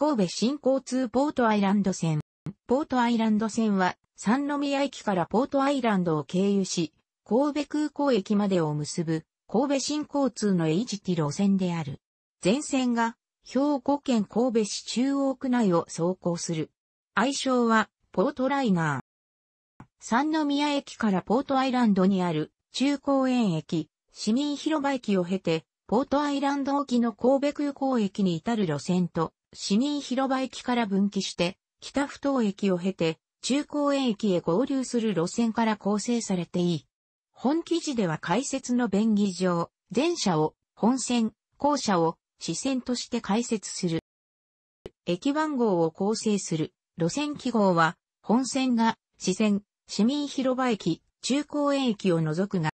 神戸新交通ポートアイランド線。ポートアイランド線は、三宮駅からポートアイランドを経由し、神戸空港駅までを結ぶ、神戸新交通のイジティ路線である。全線が、兵庫県神戸市中央区内を走行する。愛称は、ポートライナー。三宮駅からポートアイランドにある、中公園駅、市民広場駅を経て、ポートアイランド沖の神戸空港駅に至る路線と市民広場駅から分岐して、北不頭駅を経て、中高園駅へ合流する路線から構成されていい。本記事では解説の便宜上、全車を、本線、後車を、支線として解説する。駅番号を構成する路線記号は、本線が、支線、市民広場駅、中高園駅を除くが、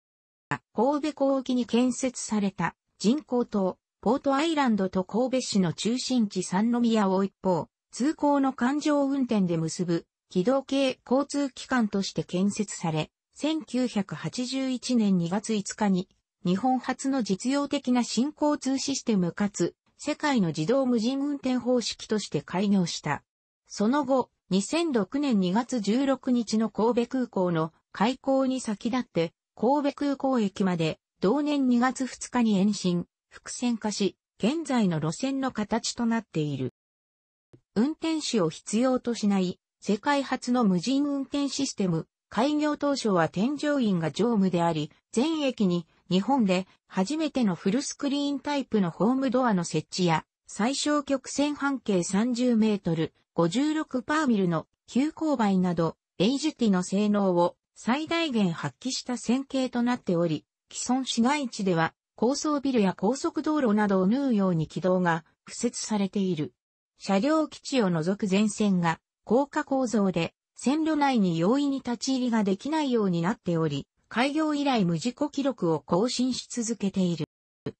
神戸港沖に建設された人工島、ポートアイランドと神戸市の中心地三宮を一方、通行の環状運転で結ぶ、軌道系交通機関として建設され、1981年2月5日に、日本初の実用的な新交通システムかつ、世界の自動無人運転方式として開業した。その後、2006年2月16日の神戸空港の開港に先立って、神戸空港駅まで、同年2月2日に延伸、複線化し、現在の路線の形となっている。運転士を必要としない世界初の無人運転システム。開業当初は添乗員が乗務であり、全駅に日本で初めてのフルスクリーンタイプのホームドアの設置や、最小曲線半径30メートル、56パーミルの急勾配など、エイジュティの性能を最大限発揮した線形となっており、既存市街地では高層ビルや高速道路などを縫うように軌道が敷設されている。車両基地を除く全線が高架構造で線路内に容易に立ち入りができないようになっており、開業以来無事故記録を更新し続けている。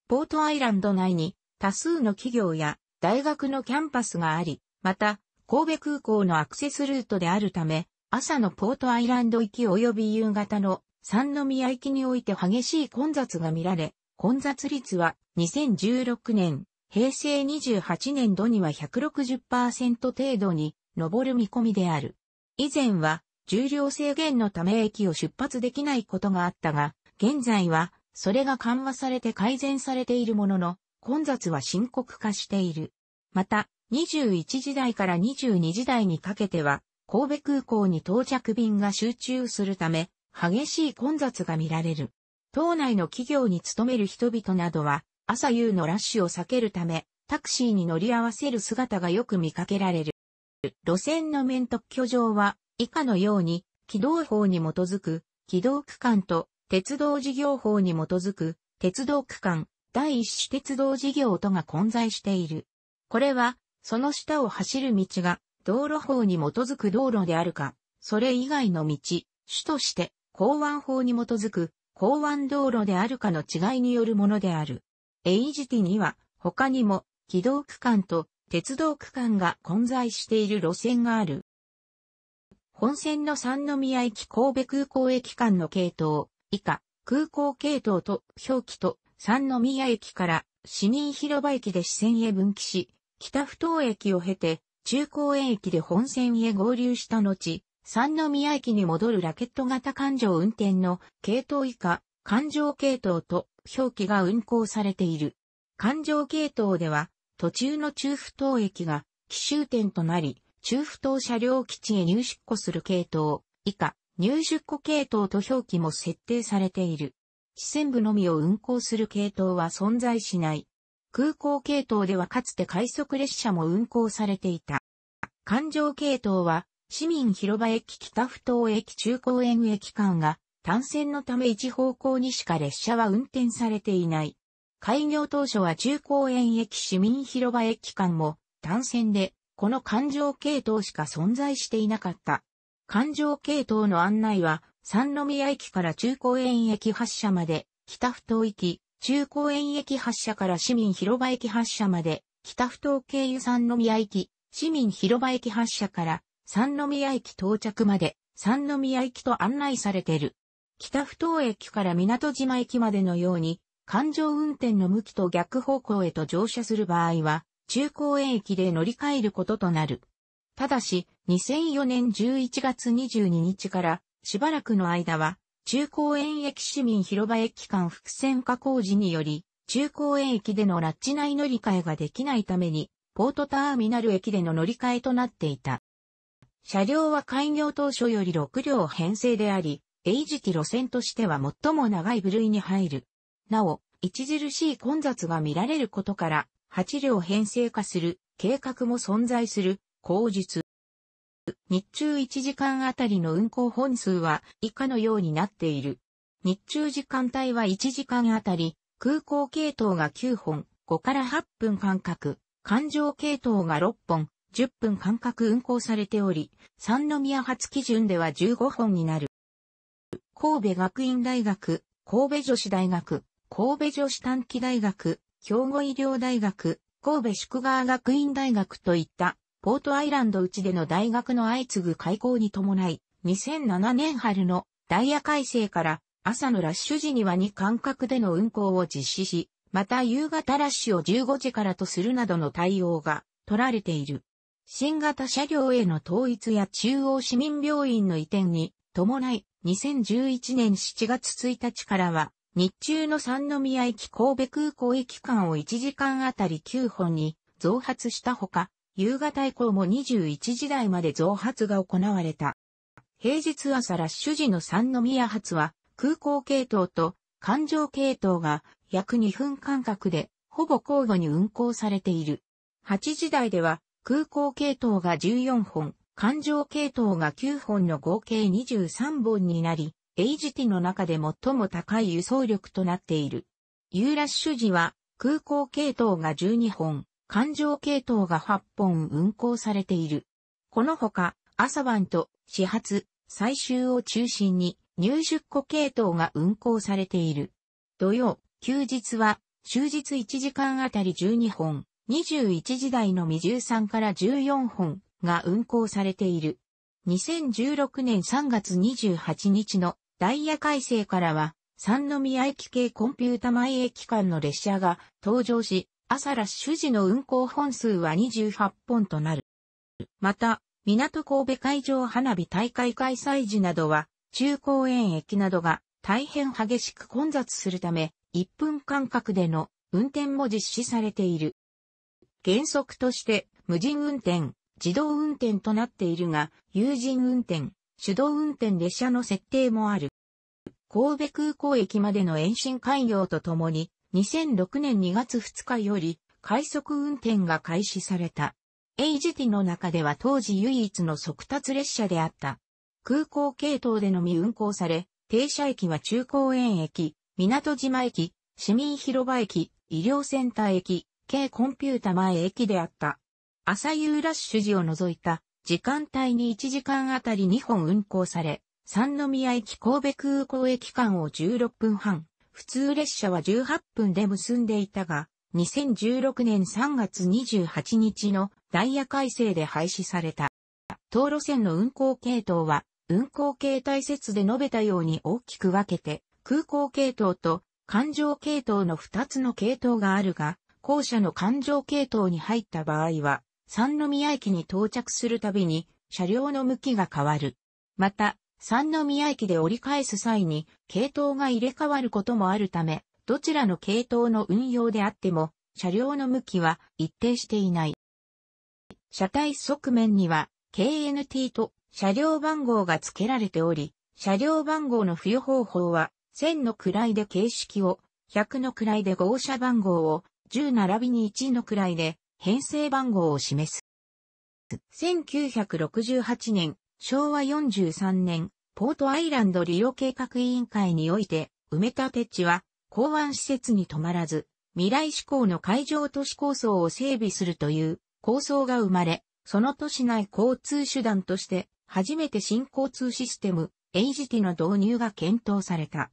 ポートアイランド内に多数の企業や大学のキャンパスがあり、また神戸空港のアクセスルートであるため、朝のポートアイランド行き及び夕方の三宮行きにおいて激しい混雑が見られ、混雑率は2016年、平成28年度には160%程度に上る見込みである。以前は重量制限のため駅を出発できないことがあったが、現在はそれが緩和されて改善されているものの、混雑は深刻化している。また、21時台から22時台にかけては、神戸空港に到着便が集中するため、激しい混雑が見られる。島内の企業に勤める人々などは、朝夕のラッシュを避けるため、タクシーに乗り合わせる姿がよく見かけられる。路線の面特許上は、以下のように、軌道法に基づく、軌道区間と、鉄道事業法に基づく、鉄道区間、第一種鉄道事業とが混在している。これは、その下を走る道が、道路法に基づく道路であるか、それ以外の道、主として、港湾法に基づく、港湾道路であるかの違いによるものである。エイジティには他にも軌道区間と鉄道区間が混在している路線がある。本線の三宮駅神戸空港駅間の系統、以下、空港系統と表記と三宮駅から市民広場駅で支線へ分岐し、北不頭駅を経て中高園駅で本線へ合流した後、三宮駅に戻るラケット型環状運転の系統以下、環状系統と表記が運行されている。環状系統では、途中の中不等駅が奇襲点となり、中不等車両基地へ入出庫する系統、以下、入出庫系統と表記も設定されている。支線部のみを運行する系統は存在しない。空港系統ではかつて快速列車も運行されていた。環状系統は市民広場駅北不等駅中高園駅間が単線のため一方向にしか列車は運転されていない。開業当初は中高園駅市民広場駅間も単線でこの環状系統しか存在していなかった。環状系統の案内は三宮駅から中高園駅発車まで北不行駅、中高園駅発車から市民広場駅発車まで北不等経由三宮駅、市民広場駅発車から三宮駅到着まで三宮駅と案内されてる。北不頭駅から港島駅までのように、環状運転の向きと逆方向へと乗車する場合は、中高駅で乗り換えることとなる。ただし、2004年11月22日から、しばらくの間は、中高園駅市民広場駅間伏線化工事により、中高園駅でのラッチ内乗り換えができないために、ポートターミナル駅での乗り換えとなっていた。車両は開業当初より6両編成であり、HT 路線としては最も長い部類に入る。なお、著しい混雑が見られることから、8両編成化する計画も存在する、口述。日中1時間あたりの運行本数は以下のようになっている。日中時間帯は1時間あたり、空港系統が9本、5から8分間隔、環状系統が6本、10分間隔運行されており、三宮発基準では15本になる。神戸学院大学、神戸女子大学、神戸女子短期大学、兵庫医療大学、神戸宿川学院大学といった、ポートアイランド内での大学の相次ぐ開校に伴い、2007年春のダイヤ改正から朝のラッシュ時には2間隔での運行を実施し、また夕方ラッシュを15時からとするなどの対応が取られている。新型車両への統一や中央市民病院の移転に伴い、2011年7月1日からは、日中の三宮駅神戸空港駅間を1時間あたり9本に増発したほか、夕方以降も21時台まで増発が行われた。平日朝ラッシュ時の三宮発は、空港系統と環状系統が約2分間隔で、ほぼ交互に運行されている。8時台では、空港系統が14本、環状系統が9本の合計23本になり、g t の中で最も高い輸送力となっている。ユーラッシュ時は空港系統が12本、環状系統が8本運行されている。このほか、朝晩と始発、最終を中心に入出庫系統が運行されている。土曜、休日は終日1時間あたり12本、21時台のみ13から14本が運行されている。2016年3月28日のダイヤ改正からは、三宮駅系コンピュータ前駅間の列車が登場し、朝ラッシュ時の運行本数は28本となる。また、港神戸海上花火大会開催時などは、中高園駅などが大変激しく混雑するため、1分間隔での運転も実施されている。原則として無人運転、自動運転となっているが、有人運転、手動運転列車の設定もある。神戸空港駅までの延伸開業とともに、2006年2月2日より、快速運転が開始された。ティの中では当時唯一の速達列車であった。空港系統でのみ運行され、停車駅は中高園駅、港島駅、市民広場駅、医療センター駅、軽コンピュータ前駅であった。朝夕ラッシュ時を除いた時間帯に1時間あたり2本運行され、三宮駅神戸空港駅間を16分半、普通列車は18分で結んでいたが、2016年3月28日のダイヤ改正で廃止された。道路線の運行系統は、運行形態説で述べたように大きく分けて、空港系統と環状系統の2つの系統があるが、校舎の環状系統に入った場合は、三宮駅に到着するたびに車両の向きが変わる。また、三宮駅で折り返す際に系統が入れ替わることもあるため、どちらの系統の運用であっても、車両の向きは一定していない。車体側面には KNT と車両番号が付けられており、車両番号の付与方法は1000の位で形式を、100の位で号車番号を、1並びに1の位で編成番号を示す。1968年、昭和43年、ポートアイランド利用計画委員会において、埋め立て地は港湾施設に止まらず、未来志向の海上都市構想を整備するという構想が生まれ、その都市内交通手段として初めて新交通システム、エイジティの導入が検討された。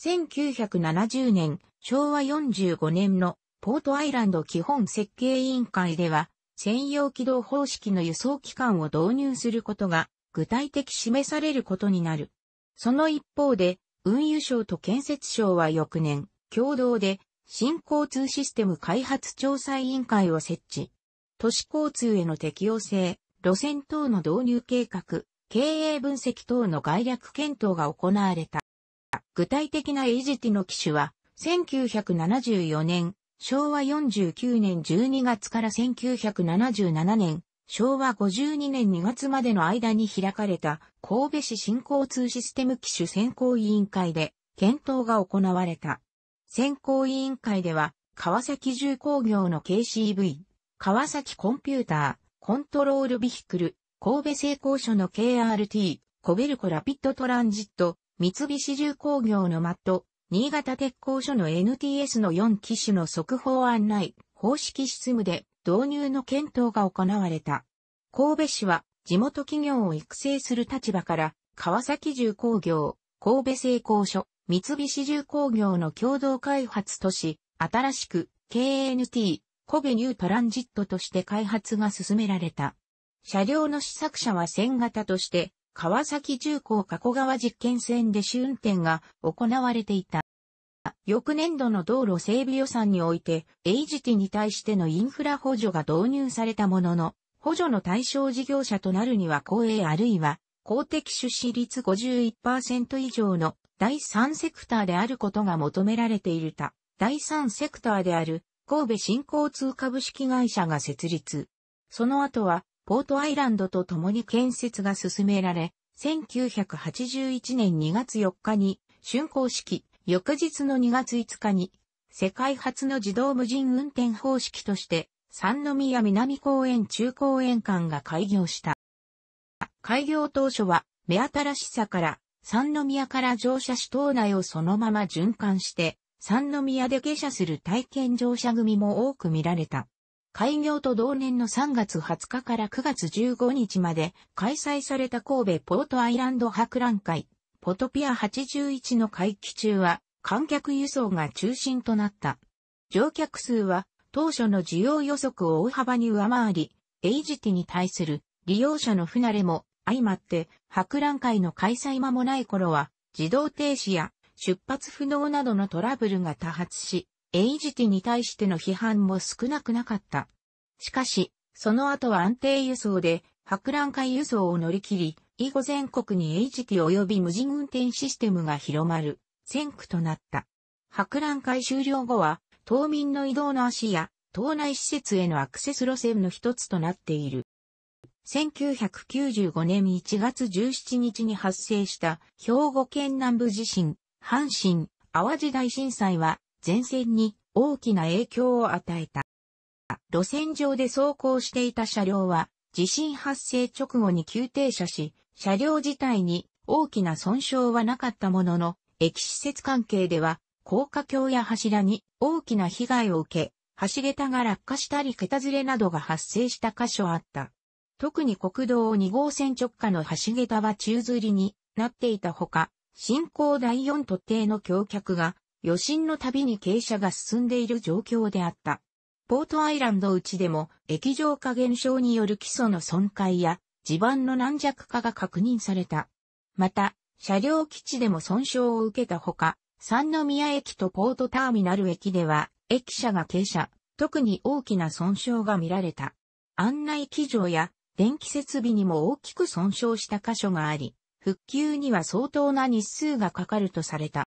1970年、昭和45年のポートアイランド基本設計委員会では、専用軌道方式の輸送機関を導入することが具体的示されることになる。その一方で、運輸省と建設省は翌年、共同で新交通システム開発調査委員会を設置。都市交通への適用性、路線等の導入計画、経営分析等の概略検討が行われた。具体的なエイジティの機種は、1974年昭和49年12月から1977年、昭和52年2月までの間に開かれた神戸市新交通システム機種選考委員会で検討が行われた。選考委員会では、川崎重工業の KCV、川崎コンピューター、コントロールビヒクル、神戸製鋼所の KRT、コベルコラピッドトランジット、三菱重工業のマット、新潟鉄工所の NTS の4機種の速報案内、方式執務で導入の検討が行われた。神戸市は地元企業を育成する立場から、川崎重工業、神戸製工所、三菱重工業の共同開発都市、新しく KNT、神戸ニュートランジットとして開発が進められた。車両の試作車は線型として、川崎重工加古川実験線で試運転が行われていた。翌年度の道路整備予算において、テ t に対してのインフラ補助が導入されたものの、補助の対象事業者となるには公営あるいは公的出資率51%以上の第3セクターであることが求められているた。第3セクターである神戸新交通株式会社が設立。その後はポートアイランドと共に建設が進められ、1981年2月4日に竣工式、翌日の2月5日に、世界初の自動無人運転方式として、三宮南公園中公園館が開業した。開業当初は、目新しさから、三宮から乗車し島内をそのまま循環して、三宮で下車する体験乗車組も多く見られた。開業と同年の3月20日から9月15日まで開催された神戸ポートアイランド博覧会ポトピア81の会期中は、観客輸送が中心となった。乗客数は、当初の需要予測を大幅に上回り、エイジティに対する利用者の不慣れも相まって博覧会の開催間もない頃は自動停止や出発不能などのトラブルが多発し、エイジティに対しての批判も少なくなかった。しかし、その後は安定輸送で博覧会輸送を乗り切り、以後全国に HT 及び無人運転システムが広まる、先駆となった。博覧会終了後は、島民の移動の足や、島内施設へのアクセス路線の一つとなっている。1995年1月17日に発生した兵庫県南部地震、阪神、淡路大震災は前線に大きな影響を与えた。路線上で走行していた車両は地震発生直後に急停車し、車両自体に大きな損傷はなかったものの、駅施設関係では、高架橋や柱に大きな被害を受け、橋桁が落下したり桁ずれなどが発生した箇所あった。特に国道2号線直下の橋桁は宙吊りになっていたほか、進行第4都定の橋脚が余震のたびに傾斜が進んでいる状況であった。ポートアイランド内でも液状化現象による基礎の損壊や地盤の軟弱化が確認された。また、車両基地でも損傷を受けたほか、三宮駅とポートターミナル駅では、駅舎が傾斜、特に大きな損傷が見られた。案内機場や電気設備にも大きく損傷した箇所があり、復旧には相当な日数がかかるとされた。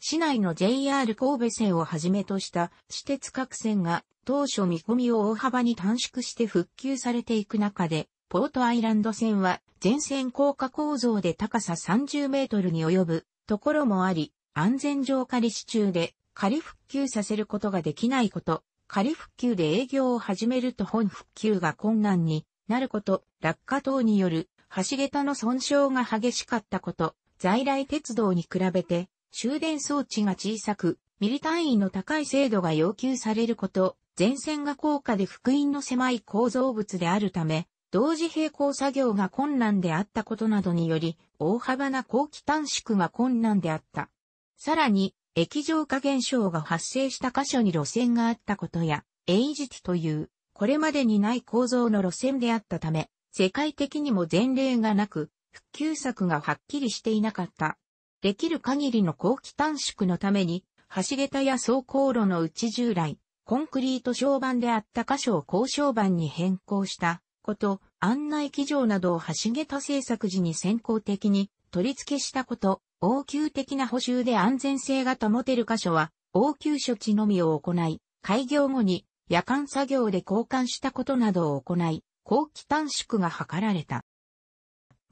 市内の JR 神戸線をはじめとした私鉄各線が当初見込みを大幅に短縮して復旧されていく中で、ポートアイランド線は全線高架構造で高さ30メートルに及ぶところもあり、安全上仮支柱で仮復旧させることができないこと、仮復旧で営業を始めると本復旧が困難になること、落下等による橋桁の損傷が激しかったこと、在来鉄道に比べて終電装置が小さく、ミリ単位の高い精度が要求されること、前線が高架で福音の狭い構造物であるため、同時並行作業が困難であったことなどにより、大幅な後期短縮が困難であった。さらに、液状化現象が発生した箇所に路線があったことや、エイジティという、これまでにない構造の路線であったため、世界的にも前例がなく、復旧策がはっきりしていなかった。できる限りの後期短縮のために、橋桁や走行路のうち従来、コンクリート床板であった箇所を交渉板に変更したこと、案内記条などを橋桁製作時に先行的に取り付けしたこと、応急的な補修で安全性が保てる箇所は、応急処置のみを行い、開業後に夜間作業で交換したことなどを行い、後期短縮が図られた。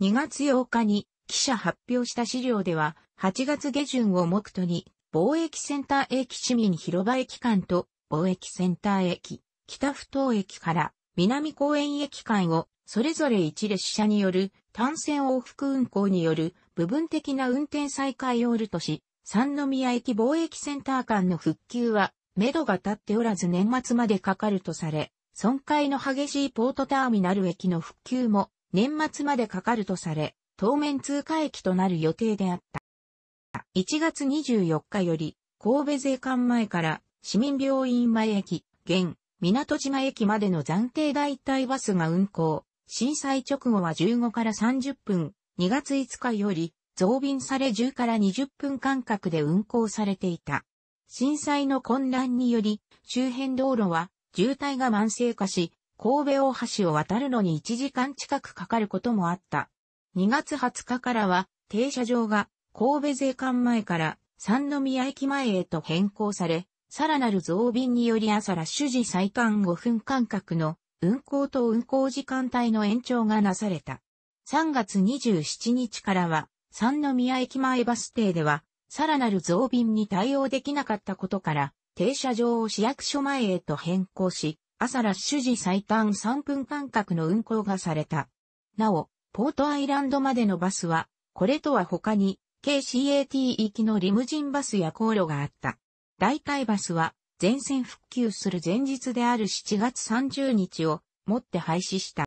2月8日に記者発表した資料では、8月下旬を目途に、貿易センター駅市民広場駅間と、貿易センター駅、北不東駅から、南公園駅間を、それぞれ一列車による単線往復運行による部分的な運転再開をるとし、三宮駅貿易センター間の復旧は、目処が立っておらず年末までかかるとされ、損壊の激しいポートターミナル駅の復旧も年末までかかるとされ、当面通過駅となる予定であった。1月24日より、神戸税関前から市民病院前駅、現、港島駅までの暫定代替バスが運行。震災直後は15から30分、2月5日より増便され10から20分間隔で運行されていた。震災の混乱により、周辺道路は渋滞が慢性化し、神戸大橋を渡るのに1時間近くかかることもあった。2月20日からは停車場が神戸税関前から三宮駅前へと変更され、さらなる増便により朝ラッシュ時最短5分間隔の運行と運行時間帯の延長がなされた。3月27日からは、三宮駅前バス停では、さらなる増便に対応できなかったことから、停車場を市役所前へと変更し、朝ラッシュ時最短3分間隔の運行がされた。なお、ポートアイランドまでのバスは、これとは他に、KCAT 行きのリムジンバスや航路があった。代替バスは全線復旧する前日である7月30日をもって廃止した。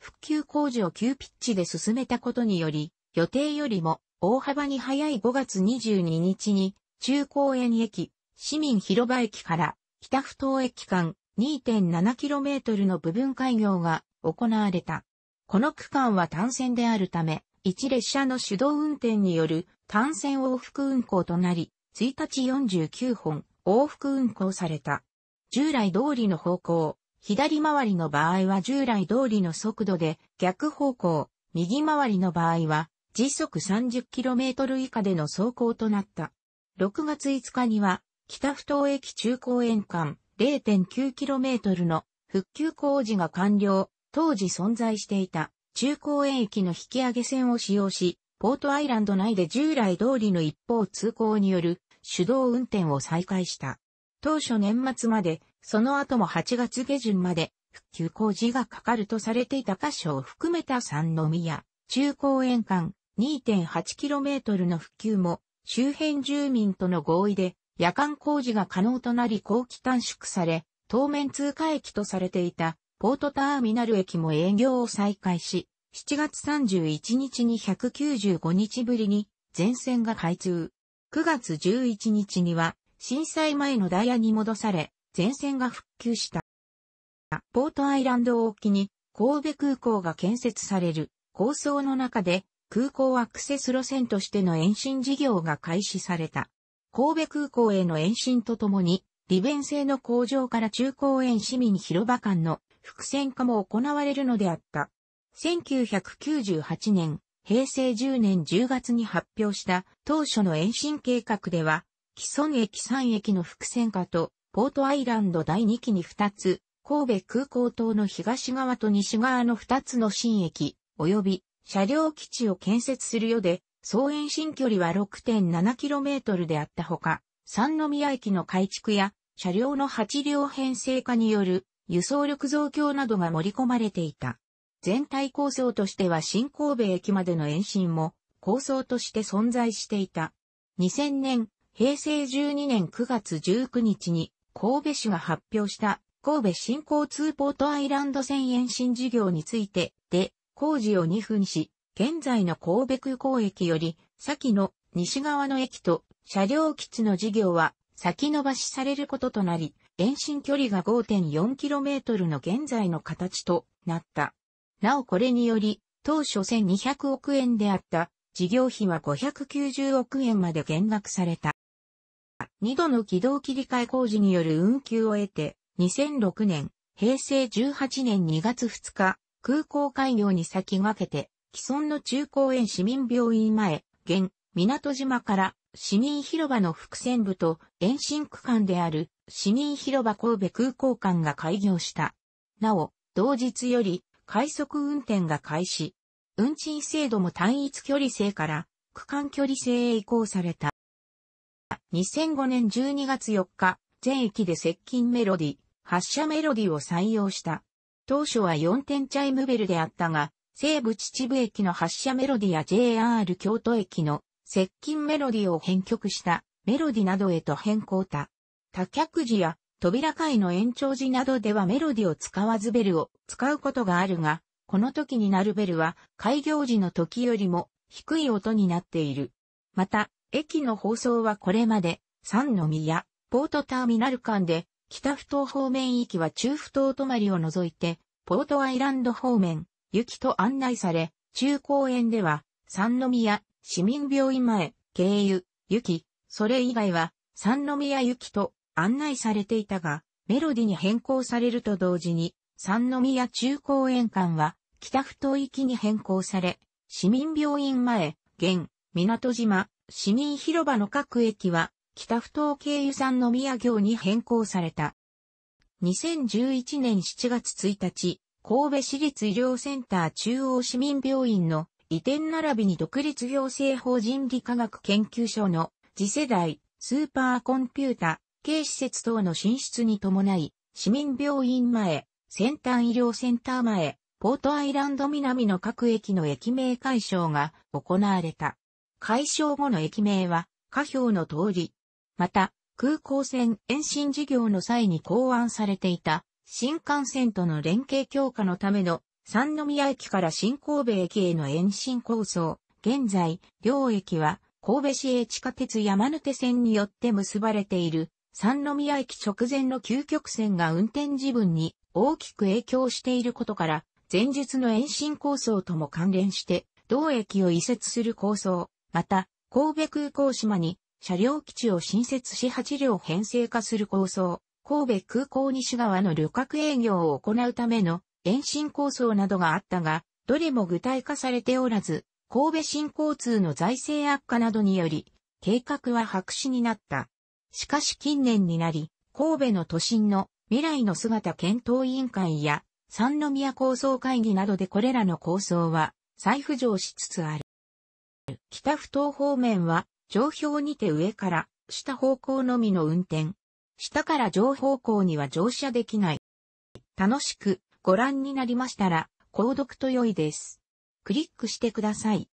復旧工事を急ピッチで進めたことにより、予定よりも大幅に早い5月22日に中高園駅、市民広場駅から北不当駅間 2.7km の部分開業が行われた。この区間は単線であるため、一列車の手動運転による単線往復運行となり、1日49本往復運行された。従来通りの方向、左回りの場合は従来通りの速度で逆方向、右回りの場合は時速 30km 以下での走行となった。6月5日には北不東駅中高円間 0.9km の復旧工事が完了、当時存在していた中高円駅の引き上げ線を使用し、ポートアイランド内で従来通りの一方通行による手動運転を再開した。当初年末まで、その後も8月下旬まで、復旧工事がかかるとされていた箇所を含めた三宮、中高円間 2.8km の復旧も、周辺住民との合意で、夜間工事が可能となり後期短縮され、当面通過駅とされていた、ポートターミナル駅も営業を再開し、7月31日に195日ぶりに全線が開通。9月11日には震災前のダイヤに戻され、全線が復旧した。ポートアイランド沖に神戸空港が建設される構想の中で空港アクセス路線としての延伸事業が開始された。神戸空港への延伸とともに利便性の向上から中高園市民広場間の伏線化も行われるのであった。1998年、平成10年10月に発表した当初の延伸計画では、既存駅3駅の伏線化と、ポートアイランド第2期に2つ、神戸空港等の東側と西側の2つの新駅、及び車両基地を建設するようで、総延伸距離は 6.7km であったほか、三宮駅の改築や車両の8両編成化による輸送力増強などが盛り込まれていた。全体構想としては新神戸駅までの延伸も構想として存在していた。2000年、平成12年9月19日に神戸市が発表した神戸新交通ポートアイランド線延伸事業についてで工事を2分し、現在の神戸空港駅より先の西側の駅と車両基地の事業は先延ばしされることとなり、延伸距離が 5.4km の現在の形となった。なおこれにより、当初1200億円であった事業費は590億円まで減額された。2度の軌道切り替え工事による運休を得て、2006年、平成18年2月2日、空港開業に先駆けて、既存の中高園市民病院前、現、港島から市民広場の伏線部と延伸区間である市民広場神戸空港間が開業した。なお、同日より快速運転が開始。運賃制度も単一距離制から区間距離制へ移行された。2005年12月4日、全駅で接近メロディ、発車メロディを採用した。当初は4点チャイムベルであったが、西武秩父駅の発車メロディや JR 京都駅の接近メロディを編曲したメロディなどへと変更た。多客時や扉階の延長時などではメロディを使わずベルを使うことがあるが、この時になるベルは開業時の時よりも低い音になっている。また、駅の放送はこれまで、三の宮、ポートターミナル間で、北不頭方面行きは中不頭止まりを除いて、ポートアイランド方面、行きと案内され、中公園では、三宮、市民病院前、経由、行き、それ以外は、三宮行きと案内されていたが、メロディに変更されると同時に、三宮中高園館は北不行きに変更され、市民病院前、現、港島、市民広場の各駅は、北不島経由三宮行に変更された。2011年7月1日、神戸市立医療センター中央市民病院の移転並びに独立行政法人理科学研究所の次世代スーパーコンピュータ計施設等の進出に伴い、市民病院前、先端医療センター前、ポートアイランド南の各駅の駅名解消が行われた。解消後の駅名は、下表の通り。また、空港線延伸事業の際に考案されていた、新幹線との連携強化のための、三宮駅から新神戸駅への延伸構想。現在、両駅は、神戸市営地下鉄山手線によって結ばれている三宮駅直前の究極線が運転自分に大きく影響していることから、前述の延伸構想とも関連して、同駅を移設する構想、また、神戸空港島に車両基地を新設し8両編成化する構想、神戸空港西側の旅客営業を行うための延伸構想などがあったが、どれも具体化されておらず、神戸新交通の財政悪化などにより、計画は白紙になった。しかし近年になり、神戸の都心の未来の姿検討委員会や三宮構想会議などでこれらの構想は再浮上しつつある。北不等方面は上標にて上から下方向のみの運転。下から上方向には乗車できない。楽しくご覧になりましたら、購読と良いです。クリックしてください。